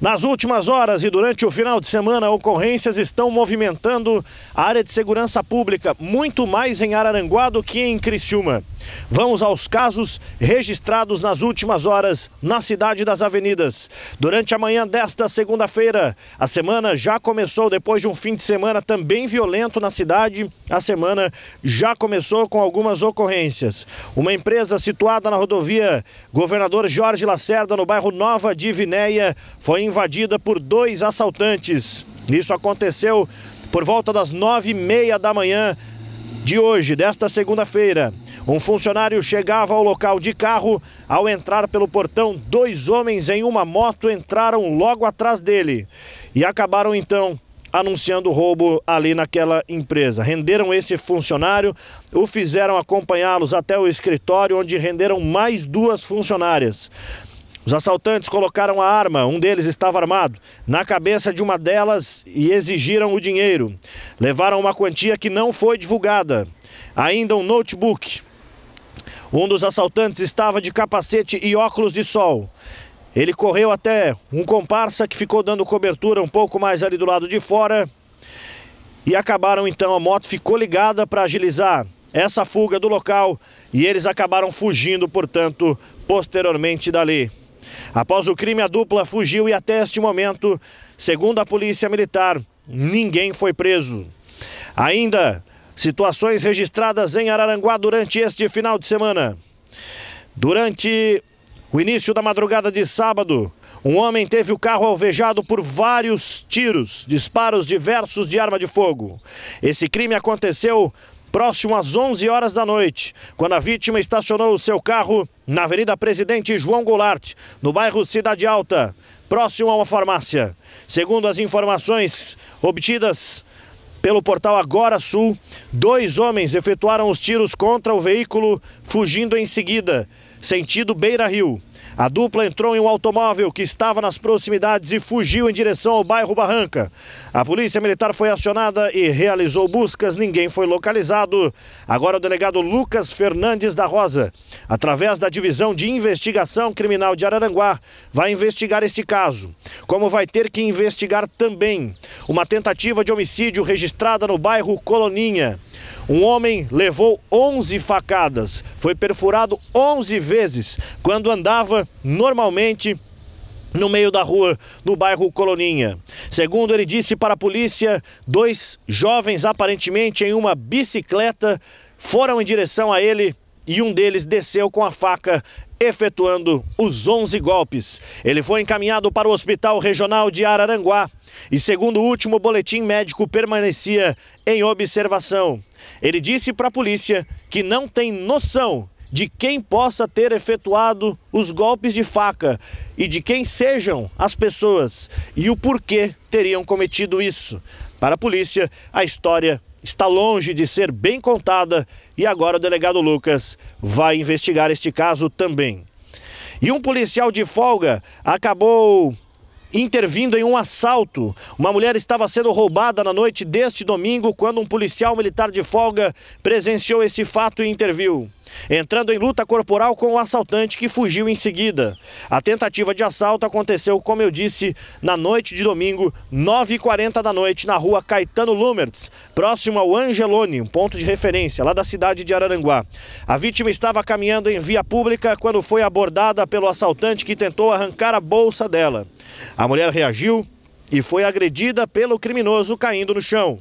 Nas últimas horas e durante o final de semana, ocorrências estão movimentando a área de segurança pública, muito mais em Araranguá do que em Criciúma. Vamos aos casos registrados nas últimas horas na cidade das avenidas. Durante a manhã desta segunda-feira, a semana já começou depois de um fim de semana também violento na cidade. A semana já começou com algumas ocorrências. Uma empresa situada na rodovia Governador Jorge Lacerda, no bairro Nova de Vinéia, foi invadida por dois assaltantes. Isso aconteceu por volta das nove e meia da manhã de hoje, desta segunda-feira. Um funcionário chegava ao local de carro. Ao entrar pelo portão, dois homens em uma moto entraram logo atrás dele e acabaram então anunciando o roubo ali naquela empresa. Renderam esse funcionário, o fizeram acompanhá-los até o escritório, onde renderam mais duas funcionárias. Os assaltantes colocaram a arma, um deles estava armado, na cabeça de uma delas e exigiram o dinheiro. Levaram uma quantia que não foi divulgada, ainda um notebook. Um dos assaltantes estava de capacete e óculos de sol. Ele correu até um comparsa que ficou dando cobertura um pouco mais ali do lado de fora. E acabaram então, a moto ficou ligada para agilizar essa fuga do local e eles acabaram fugindo, portanto, posteriormente dali. Após o crime, a dupla fugiu e até este momento, segundo a Polícia Militar, ninguém foi preso. Ainda situações registradas em Araranguá durante este final de semana. Durante o início da madrugada de sábado, um homem teve o carro alvejado por vários tiros, disparos diversos de arma de fogo. Esse crime aconteceu próximo às 11 horas da noite, quando a vítima estacionou o seu carro na Avenida Presidente João Goulart, no bairro Cidade Alta, próximo a uma farmácia. Segundo as informações obtidas pelo portal Agora Sul, dois homens efetuaram os tiros contra o veículo, fugindo em seguida, sentido Beira Rio. A dupla entrou em um automóvel que estava nas proximidades e fugiu em direção ao bairro Barranca. A polícia militar foi acionada e realizou buscas, ninguém foi localizado. Agora o delegado Lucas Fernandes da Rosa, através da divisão de investigação criminal de Araranguá, vai investigar esse caso. Como vai ter que investigar também uma tentativa de homicídio registrada no bairro Coloninha. Um homem levou 11 facadas, foi perfurado 11 vezes quando andava normalmente no meio da rua, no bairro Coloninha. Segundo ele disse para a polícia, dois jovens aparentemente em uma bicicleta foram em direção a ele e um deles desceu com a faca, efetuando os 11 golpes. Ele foi encaminhado para o Hospital Regional de Araranguá e, segundo o último boletim médico, permanecia em observação. Ele disse para a polícia que não tem noção de quem possa ter efetuado os golpes de faca e de quem sejam as pessoas e o porquê teriam cometido isso. Para a polícia, a história está longe de ser bem contada e agora o delegado Lucas vai investigar este caso também. E um policial de folga acabou intervindo em um assalto. Uma mulher estava sendo roubada na noite deste domingo quando um policial militar de folga presenciou esse fato e interviu entrando em luta corporal com o assaltante que fugiu em seguida. A tentativa de assalto aconteceu, como eu disse, na noite de domingo, 9h40 da noite, na rua Caetano Lumertz, próximo ao Angelone, um ponto de referência lá da cidade de Araranguá. A vítima estava caminhando em via pública quando foi abordada pelo assaltante que tentou arrancar a bolsa dela. A mulher reagiu, e foi agredida pelo criminoso caindo no chão.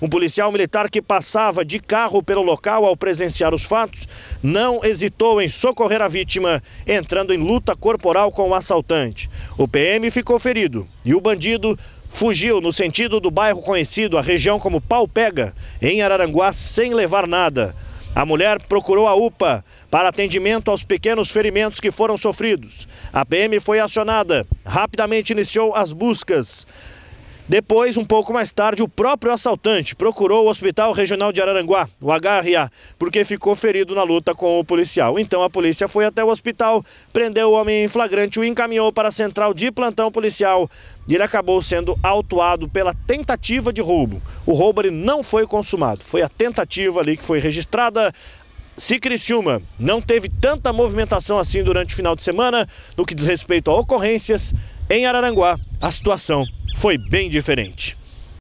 Um policial militar que passava de carro pelo local ao presenciar os fatos não hesitou em socorrer a vítima, entrando em luta corporal com o assaltante. O PM ficou ferido e o bandido fugiu no sentido do bairro conhecido, a região como Pau Pega, em Araranguá, sem levar nada. A mulher procurou a UPA para atendimento aos pequenos ferimentos que foram sofridos. A PM foi acionada, rapidamente iniciou as buscas. Depois, um pouco mais tarde, o próprio assaltante procurou o Hospital Regional de Araranguá, o HRA, porque ficou ferido na luta com o policial. Então a polícia foi até o hospital, prendeu o homem em flagrante, o encaminhou para a central de plantão policial e ele acabou sendo autuado pela tentativa de roubo. O roubo ele não foi consumado, foi a tentativa ali que foi registrada. Se Criciúma não teve tanta movimentação assim durante o final de semana, no que diz respeito a ocorrências, em Araranguá a situação foi bem diferente.